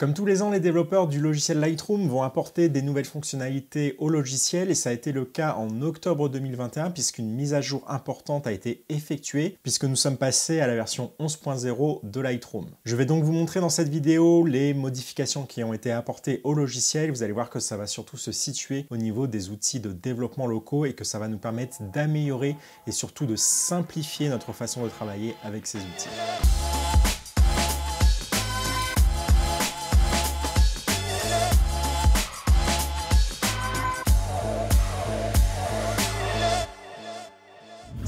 Comme tous les ans, les développeurs du logiciel Lightroom vont apporter des nouvelles fonctionnalités au logiciel et ça a été le cas en octobre 2021 puisqu'une mise à jour importante a été effectuée puisque nous sommes passés à la version 11.0 de Lightroom. Je vais donc vous montrer dans cette vidéo les modifications qui ont été apportées au logiciel. Vous allez voir que ça va surtout se situer au niveau des outils de développement locaux et que ça va nous permettre d'améliorer et surtout de simplifier notre façon de travailler avec ces outils.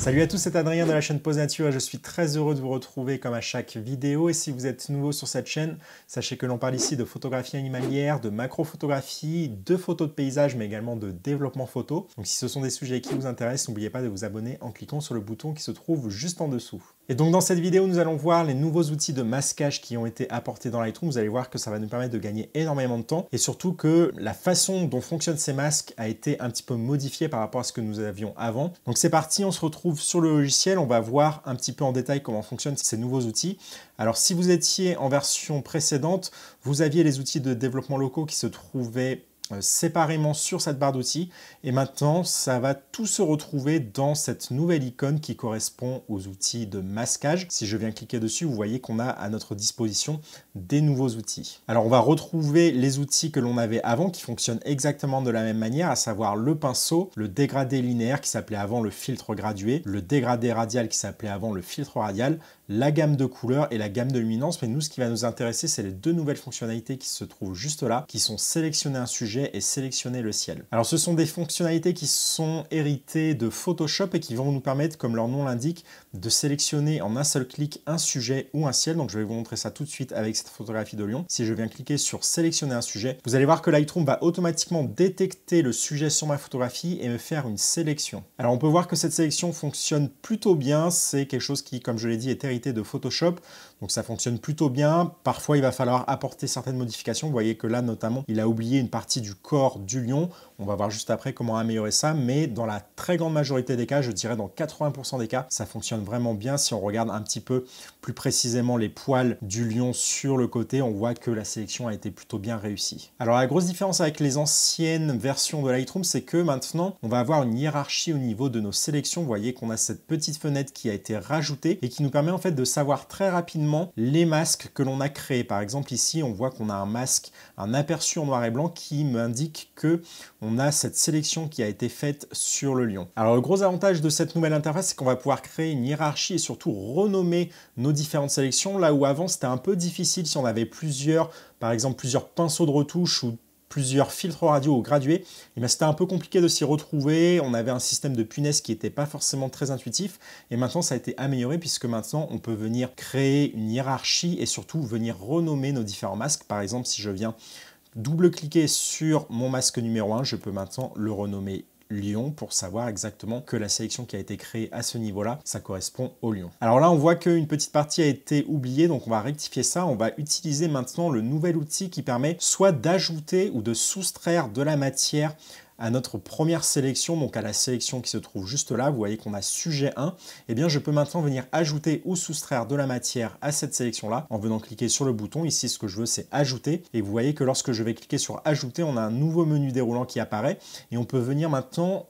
Salut à tous, c'est Adrien de la chaîne pose Nature je suis très heureux de vous retrouver comme à chaque vidéo. Et si vous êtes nouveau sur cette chaîne, sachez que l'on parle ici de photographie animalière, de macrophotographie, de photos de paysage, mais également de développement photo. Donc si ce sont des sujets qui vous intéressent, n'oubliez pas de vous abonner en cliquant sur le bouton qui se trouve juste en dessous. Et donc dans cette vidéo, nous allons voir les nouveaux outils de masquage qui ont été apportés dans Lightroom. Vous allez voir que ça va nous permettre de gagner énormément de temps et surtout que la façon dont fonctionnent ces masques a été un petit peu modifiée par rapport à ce que nous avions avant. Donc c'est parti, on se retrouve sur le logiciel. On va voir un petit peu en détail comment fonctionnent ces nouveaux outils. Alors si vous étiez en version précédente, vous aviez les outils de développement locaux qui se trouvaient euh, séparément sur cette barre d'outils et maintenant ça va tout se retrouver dans cette nouvelle icône qui correspond aux outils de masquage. Si je viens cliquer dessus, vous voyez qu'on a à notre disposition des nouveaux outils. Alors on va retrouver les outils que l'on avait avant qui fonctionnent exactement de la même manière, à savoir le pinceau, le dégradé linéaire qui s'appelait avant le filtre gradué, le dégradé radial qui s'appelait avant le filtre radial, la gamme de couleurs et la gamme de luminance. Mais nous, ce qui va nous intéresser, c'est les deux nouvelles fonctionnalités qui se trouvent juste là, qui sont sélectionner un sujet et sélectionner le ciel. Alors, ce sont des fonctionnalités qui sont héritées de Photoshop et qui vont nous permettre, comme leur nom l'indique, de sélectionner en un seul clic un sujet ou un ciel. Donc, je vais vous montrer ça tout de suite avec cette photographie de Lyon. Si je viens cliquer sur sélectionner un sujet, vous allez voir que Lightroom va automatiquement détecter le sujet sur ma photographie et me faire une sélection. Alors, on peut voir que cette sélection fonctionne plutôt bien. C'est quelque chose qui, comme je l'ai dit, est hérité de Photoshop. Donc ça fonctionne plutôt bien. Parfois, il va falloir apporter certaines modifications. Vous voyez que là, notamment, il a oublié une partie du corps du lion. On va voir juste après comment améliorer ça. Mais dans la très grande majorité des cas, je dirais dans 80% des cas, ça fonctionne vraiment bien. Si on regarde un petit peu plus précisément les poils du lion sur le côté, on voit que la sélection a été plutôt bien réussie. Alors la grosse différence avec les anciennes versions de Lightroom, c'est que maintenant, on va avoir une hiérarchie au niveau de nos sélections. Vous voyez qu'on a cette petite fenêtre qui a été rajoutée et qui nous permet en fait de savoir très rapidement les masques que l'on a créés. Par exemple, ici, on voit qu'on a un masque, un aperçu en noir et blanc qui m'indique que on a cette sélection qui a été faite sur le lion. Alors, le gros avantage de cette nouvelle interface, c'est qu'on va pouvoir créer une hiérarchie et surtout renommer nos différentes sélections, là où avant, c'était un peu difficile si on avait plusieurs, par exemple, plusieurs pinceaux de retouche ou plusieurs filtres radio gradués, gradué, eh c'était un peu compliqué de s'y retrouver. On avait un système de punaise qui n'était pas forcément très intuitif, et maintenant ça a été amélioré puisque maintenant on peut venir créer une hiérarchie et surtout venir renommer nos différents masques. Par exemple, si je viens double-cliquer sur mon masque numéro 1, je peux maintenant le renommer lion pour savoir exactement que la sélection qui a été créée à ce niveau-là, ça correspond au lion. Alors là, on voit qu'une petite partie a été oubliée, donc on va rectifier ça. On va utiliser maintenant le nouvel outil qui permet soit d'ajouter ou de soustraire de la matière à notre première sélection, donc à la sélection qui se trouve juste là, vous voyez qu'on a sujet 1, et eh bien je peux maintenant venir ajouter ou soustraire de la matière à cette sélection-là en venant cliquer sur le bouton. Ici, ce que je veux, c'est ajouter. Et vous voyez que lorsque je vais cliquer sur ajouter, on a un nouveau menu déroulant qui apparaît et on peut venir maintenant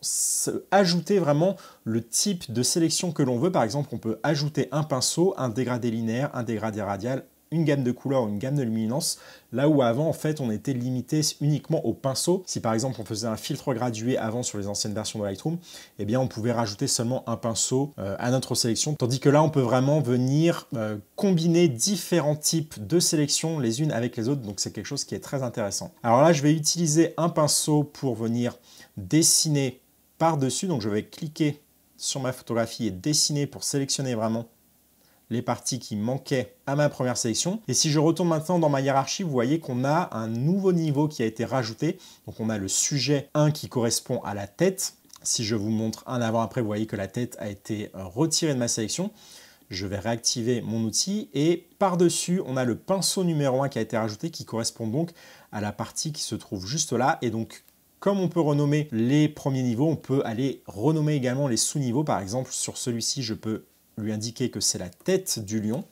ajouter vraiment le type de sélection que l'on veut. Par exemple, on peut ajouter un pinceau, un dégradé linéaire, un dégradé radial, une gamme de couleurs, une gamme de luminance, là où avant en fait on était limité uniquement au pinceau. Si par exemple on faisait un filtre gradué avant sur les anciennes versions de Lightroom, eh bien on pouvait rajouter seulement un pinceau euh, à notre sélection, tandis que là on peut vraiment venir euh, combiner différents types de sélections les unes avec les autres, donc c'est quelque chose qui est très intéressant. Alors là je vais utiliser un pinceau pour venir dessiner par-dessus, donc je vais cliquer sur ma photographie et dessiner pour sélectionner vraiment les parties qui manquaient à ma première sélection. Et si je retourne maintenant dans ma hiérarchie, vous voyez qu'on a un nouveau niveau qui a été rajouté. Donc on a le sujet 1 qui correspond à la tête. Si je vous montre un avant-après, vous voyez que la tête a été euh, retirée de ma sélection. Je vais réactiver mon outil et par-dessus, on a le pinceau numéro 1 qui a été rajouté qui correspond donc à la partie qui se trouve juste là et donc comme on peut renommer les premiers niveaux, on peut aller renommer également les sous-niveaux. Par exemple, sur celui-ci, je peux lui indiquer que c'est la tête du lion,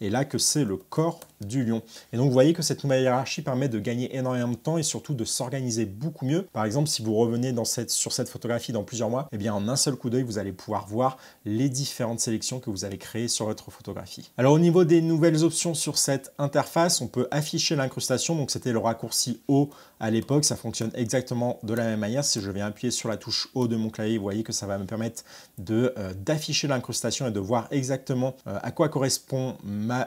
et là que c'est le corps du lion. Et donc vous voyez que cette nouvelle hiérarchie permet de gagner énormément de temps et surtout de s'organiser beaucoup mieux. Par exemple, si vous revenez dans cette, sur cette photographie dans plusieurs mois, eh bien en un seul coup d'œil, vous allez pouvoir voir les différentes sélections que vous allez créer sur votre photographie. Alors au niveau des nouvelles options sur cette interface, on peut afficher l'incrustation, donc c'était le raccourci haut à l'époque, ça fonctionne exactement de la même manière. Si je viens appuyer sur la touche haut de mon clavier, vous voyez que ça va me permettre euh, d'afficher l'incrustation et de voir exactement euh, à quoi correspond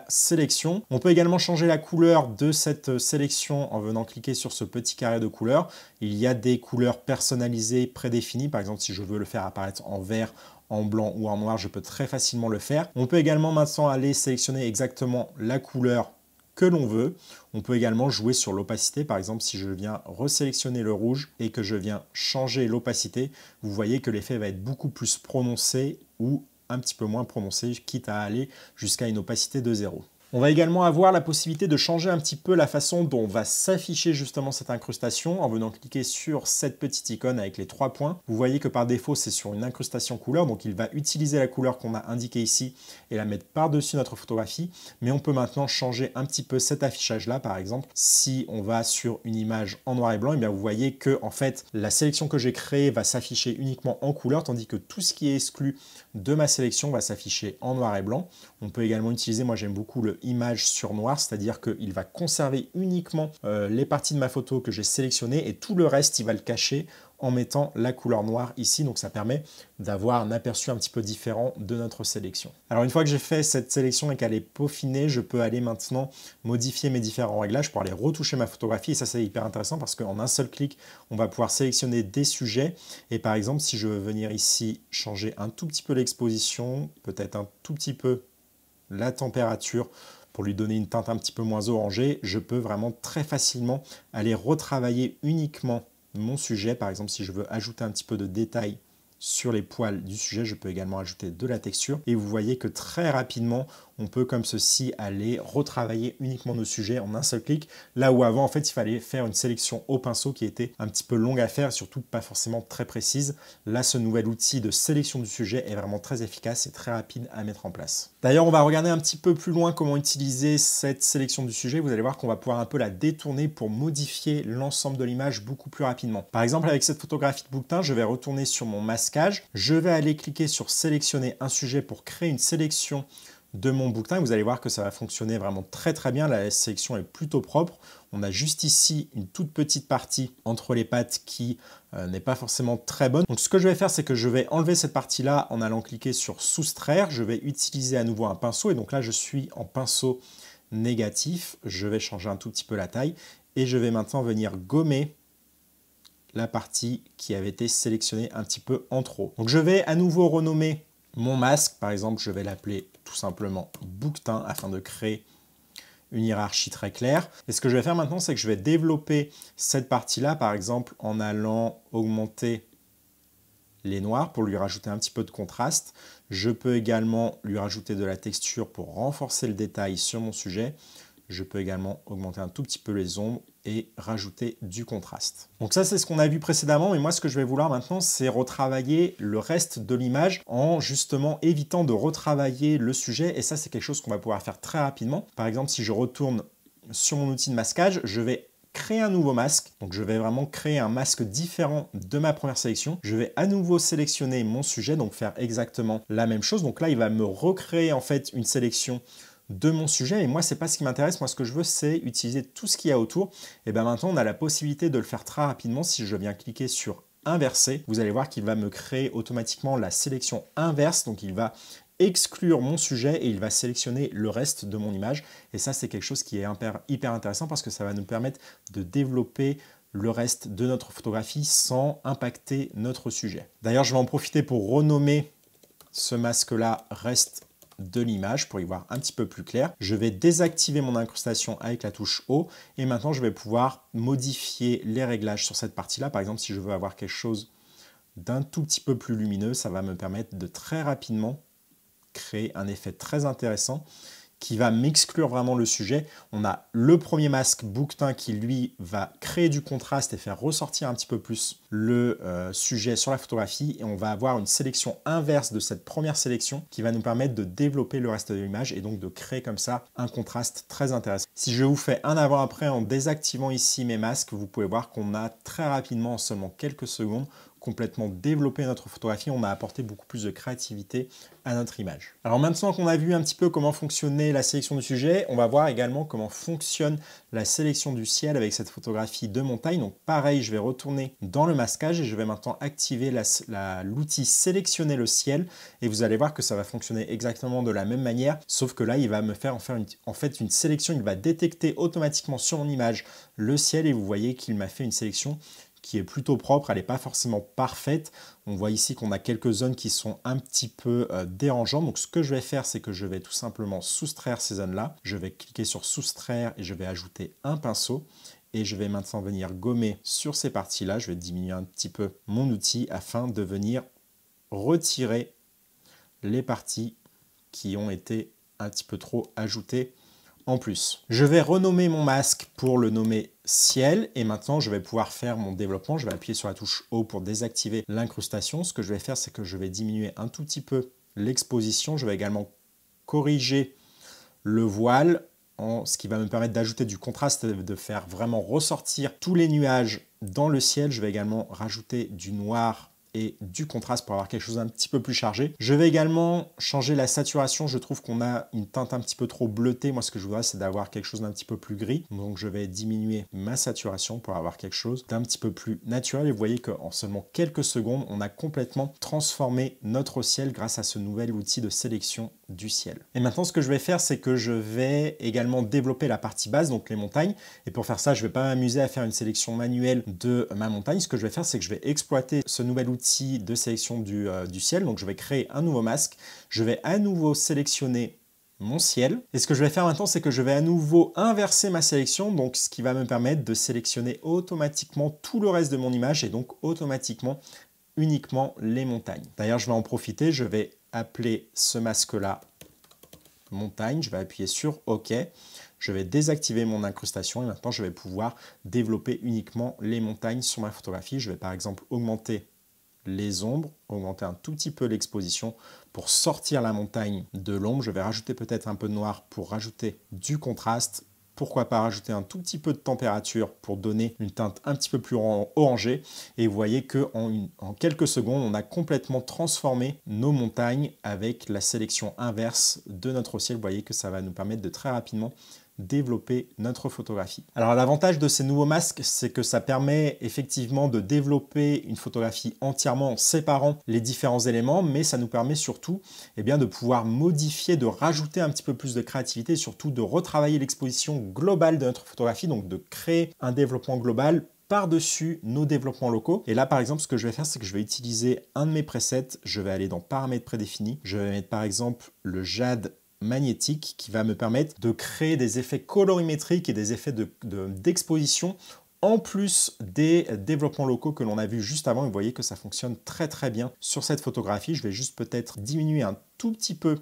sélection. On peut également changer la couleur de cette euh, sélection en venant cliquer sur ce petit carré de couleurs. Il y a des couleurs personnalisées prédéfinies. Par exemple, si je veux le faire apparaître en vert, en blanc ou en noir, je peux très facilement le faire. On peut également maintenant aller sélectionner exactement la couleur que l'on veut. On peut également jouer sur l'opacité. Par exemple, si je viens resélectionner le rouge et que je viens changer l'opacité, vous voyez que l'effet va être beaucoup plus prononcé ou un petit peu moins prononcé, quitte à aller jusqu'à une opacité de zéro. On va également avoir la possibilité de changer un petit peu la façon dont va s'afficher justement cette incrustation en venant cliquer sur cette petite icône avec les trois points. Vous voyez que par défaut, c'est sur une incrustation couleur, donc il va utiliser la couleur qu'on a indiquée ici et la mettre par-dessus notre photographie, mais on peut maintenant changer un petit peu cet affichage-là, par exemple. Si on va sur une image en noir et blanc, et eh bien vous voyez que en fait, la sélection que j'ai créée va s'afficher uniquement en couleur, tandis que tout ce qui est exclu de ma sélection va s'afficher en noir et blanc. On peut également utiliser, moi j'aime beaucoup le image sur noir, c'est-à-dire qu'il va conserver uniquement euh, les parties de ma photo que j'ai sélectionnées et tout le reste, il va le cacher en mettant la couleur noire ici. Donc ça permet d'avoir un aperçu un petit peu différent de notre sélection. Alors une fois que j'ai fait cette sélection et qu'elle est peaufinée, je peux aller maintenant modifier mes différents réglages pour aller retoucher ma photographie. Et ça c'est hyper intéressant parce qu'en un seul clic, on va pouvoir sélectionner des sujets. Et par exemple, si je veux venir ici changer un tout petit peu l'exposition, peut-être un tout petit peu la température pour lui donner une teinte un petit peu moins orangée, je peux vraiment très facilement aller retravailler uniquement mon sujet. Par exemple, si je veux ajouter un petit peu de détail sur les poils du sujet, je peux également ajouter de la texture. Et vous voyez que très rapidement, on peut comme ceci aller retravailler uniquement nos sujets en un seul clic, là où avant en fait il fallait faire une sélection au pinceau qui était un petit peu longue à faire, surtout pas forcément très précise. Là ce nouvel outil de sélection du sujet est vraiment très efficace et très rapide à mettre en place. D'ailleurs on va regarder un petit peu plus loin comment utiliser cette sélection du sujet, vous allez voir qu'on va pouvoir un peu la détourner pour modifier l'ensemble de l'image beaucoup plus rapidement. Par exemple avec cette photographie de bouquetin, je vais retourner sur mon masquage, je vais aller cliquer sur sélectionner un sujet pour créer une sélection de mon bouquetin. Vous allez voir que ça va fonctionner vraiment très très bien. La sélection est plutôt propre. On a juste ici une toute petite partie entre les pattes qui euh, n'est pas forcément très bonne. Donc ce que je vais faire, c'est que je vais enlever cette partie-là en allant cliquer sur soustraire. Je vais utiliser à nouveau un pinceau. Et donc là, je suis en pinceau négatif. Je vais changer un tout petit peu la taille. Et je vais maintenant venir gommer la partie qui avait été sélectionnée un petit peu en trop. Donc je vais à nouveau renommer mon masque, par exemple, je vais l'appeler tout simplement bouquetin afin de créer une hiérarchie très claire. Et ce que je vais faire maintenant, c'est que je vais développer cette partie-là, par exemple, en allant augmenter les noirs pour lui rajouter un petit peu de contraste. Je peux également lui rajouter de la texture pour renforcer le détail sur mon sujet. Je peux également augmenter un tout petit peu les ombres et rajouter du contraste. Donc ça, c'est ce qu'on a vu précédemment, mais moi, ce que je vais vouloir maintenant, c'est retravailler le reste de l'image en justement évitant de retravailler le sujet, et ça, c'est quelque chose qu'on va pouvoir faire très rapidement. Par exemple, si je retourne sur mon outil de masquage, je vais créer un nouveau masque. Donc je vais vraiment créer un masque différent de ma première sélection. Je vais à nouveau sélectionner mon sujet, donc faire exactement la même chose. Donc là, il va me recréer en fait une sélection de mon sujet. Et moi, c'est pas ce qui m'intéresse. Moi, ce que je veux, c'est utiliser tout ce qu'il y a autour. Et bien maintenant, on a la possibilité de le faire très rapidement si je viens cliquer sur inverser. Vous allez voir qu'il va me créer automatiquement la sélection inverse. Donc, il va exclure mon sujet et il va sélectionner le reste de mon image. Et ça, c'est quelque chose qui est hyper intéressant parce que ça va nous permettre de développer le reste de notre photographie sans impacter notre sujet. D'ailleurs, je vais en profiter pour renommer ce masque-là Reste de l'image pour y voir un petit peu plus clair. Je vais désactiver mon incrustation avec la touche O et maintenant je vais pouvoir modifier les réglages sur cette partie-là. Par exemple, si je veux avoir quelque chose d'un tout petit peu plus lumineux, ça va me permettre de très rapidement créer un effet très intéressant qui va m'exclure vraiment le sujet. On a le premier masque bouquetin qui, lui, va créer du contraste et faire ressortir un petit peu plus le euh, sujet sur la photographie. Et on va avoir une sélection inverse de cette première sélection qui va nous permettre de développer le reste de l'image et donc de créer comme ça un contraste très intéressant. Si je vous fais un avant-après en désactivant ici mes masques, vous pouvez voir qu'on a très rapidement, en seulement quelques secondes, complètement développé notre photographie, on a apporté beaucoup plus de créativité à notre image. Alors maintenant qu'on a vu un petit peu comment fonctionnait la sélection du sujet, on va voir également comment fonctionne la sélection du ciel avec cette photographie de montagne. Donc pareil, je vais retourner dans le masquage et je vais maintenant activer l'outil sélectionner le ciel et vous allez voir que ça va fonctionner exactement de la même manière, sauf que là il va me faire en, en fait une sélection, il va détecter automatiquement sur mon image le ciel et vous voyez qu'il m'a fait une sélection qui est plutôt propre, elle n'est pas forcément parfaite. On voit ici qu'on a quelques zones qui sont un petit peu euh, dérangeantes. Donc ce que je vais faire, c'est que je vais tout simplement soustraire ces zones-là. Je vais cliquer sur soustraire et je vais ajouter un pinceau. Et je vais maintenant venir gommer sur ces parties-là. Je vais diminuer un petit peu mon outil afin de venir retirer les parties qui ont été un petit peu trop ajoutées en plus. Je vais renommer mon masque pour le nommer ciel et maintenant je vais pouvoir faire mon développement. Je vais appuyer sur la touche haut pour désactiver l'incrustation. Ce que je vais faire, c'est que je vais diminuer un tout petit peu l'exposition. Je vais également corriger le voile, en, ce qui va me permettre d'ajouter du contraste, de faire vraiment ressortir tous les nuages dans le ciel. Je vais également rajouter du noir et du contraste pour avoir quelque chose d'un petit peu plus chargé. Je vais également changer la saturation. Je trouve qu'on a une teinte un petit peu trop bleutée. Moi, ce que je voudrais, c'est d'avoir quelque chose d'un petit peu plus gris. Donc, je vais diminuer ma saturation pour avoir quelque chose d'un petit peu plus naturel. Et vous voyez qu'en seulement quelques secondes, on a complètement transformé notre ciel grâce à ce nouvel outil de sélection du ciel. Et maintenant, ce que je vais faire, c'est que je vais également développer la partie basse, donc les montagnes. Et pour faire ça, je ne vais pas m'amuser à faire une sélection manuelle de ma montagne. Ce que je vais faire, c'est que je vais exploiter ce nouvel outil de sélection du, euh, du ciel. Donc, je vais créer un nouveau masque. Je vais à nouveau sélectionner mon ciel. Et ce que je vais faire maintenant, c'est que je vais à nouveau inverser ma sélection, donc ce qui va me permettre de sélectionner automatiquement tout le reste de mon image et donc automatiquement uniquement les montagnes. D'ailleurs, je vais en profiter, je vais appeler ce masque-là montagne. Je vais appuyer sur OK. Je vais désactiver mon incrustation et maintenant je vais pouvoir développer uniquement les montagnes sur ma photographie. Je vais par exemple augmenter les ombres, augmenter un tout petit peu l'exposition pour sortir la montagne de l'ombre. Je vais rajouter peut-être un peu de noir pour rajouter du contraste pourquoi pas rajouter un tout petit peu de température pour donner une teinte un petit peu plus orangée. Et vous voyez que en, quelques secondes, on a complètement transformé nos montagnes avec la sélection inverse de notre ciel. Vous voyez que ça va nous permettre de très rapidement développer notre photographie. Alors l'avantage de ces nouveaux masques, c'est que ça permet effectivement de développer une photographie entièrement en séparant les différents éléments, mais ça nous permet surtout eh bien, de pouvoir modifier, de rajouter un petit peu plus de créativité, surtout de retravailler l'exposition globale de notre photographie, donc de créer un développement global par-dessus nos développements locaux. Et là, par exemple, ce que je vais faire, c'est que je vais utiliser un de mes presets. Je vais aller dans Paramètres prédéfinis. Je vais mettre par exemple le jade magnétique qui va me permettre de créer des effets colorimétriques et des effets d'exposition de, en plus des développements locaux que l'on a vu juste avant, et vous voyez que ça fonctionne très très bien sur cette photographie. Je vais juste peut-être diminuer un tout petit peu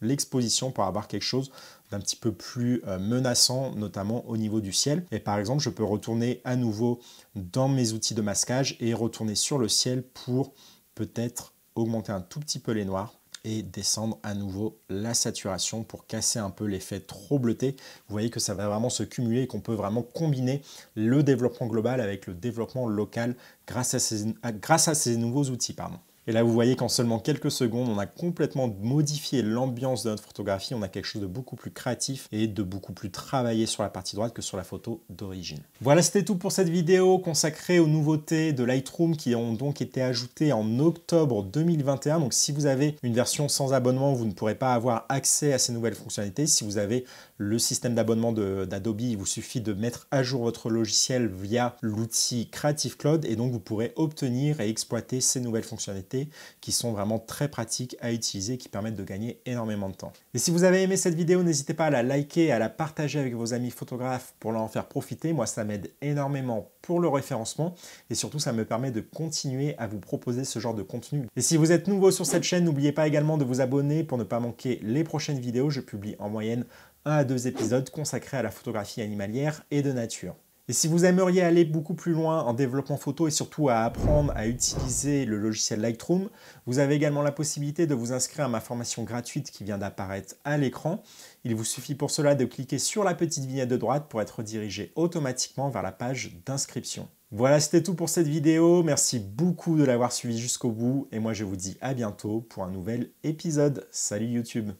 l'exposition pour avoir quelque chose d'un petit peu plus euh, menaçant, notamment au niveau du ciel. Et par exemple, je peux retourner à nouveau dans mes outils de masquage et retourner sur le ciel pour peut-être augmenter un tout petit peu les noirs et descendre à nouveau la saturation pour casser un peu l'effet trop bleuté. Vous voyez que ça va vraiment se cumuler et qu'on peut vraiment combiner le développement global avec le développement local grâce à ces, nouveaux outils. Pardon. Et là, vous voyez qu'en seulement quelques secondes, on a complètement modifié l'ambiance de notre photographie. On a quelque chose de beaucoup plus créatif et de beaucoup plus travaillé sur la partie droite que sur la photo d'origine. Voilà, c'était tout pour cette vidéo consacrée aux nouveautés de Lightroom qui ont donc été ajoutées en octobre 2021. Donc, si vous avez une version sans abonnement, vous ne pourrez pas avoir accès à ces nouvelles fonctionnalités. Si vous avez le système d'abonnement d'Adobe, il vous suffit de mettre à jour votre logiciel via l'outil Creative Cloud et donc vous pourrez obtenir et exploiter ces nouvelles fonctionnalités qui sont vraiment très pratiques à utiliser, qui permettent de gagner énormément de temps. Et si vous avez aimé cette vidéo, n'hésitez pas à la liker, à la partager avec vos amis photographes pour leur en faire profiter. Moi, ça m'aide énormément pour le référencement et surtout, ça me permet de continuer à vous proposer ce genre de contenu. Et si vous êtes nouveau sur cette chaîne, n'oubliez pas également de vous abonner pour ne pas manquer les prochaines vidéos. Je publie en moyenne un à deux épisodes consacrés à la photographie animalière et de nature. Et si vous aimeriez aller beaucoup plus loin en développement photo et surtout à apprendre à utiliser le logiciel Lightroom, vous avez également la possibilité de vous inscrire à ma formation gratuite qui vient d'apparaître à l'écran. Il vous suffit pour cela de cliquer sur la petite vignette de droite pour être dirigé automatiquement vers la page d'inscription. Voilà, c'était tout pour cette vidéo. Merci beaucoup de l'avoir suivi jusqu'au bout et moi je vous dis à bientôt pour un nouvel épisode. Salut YouTube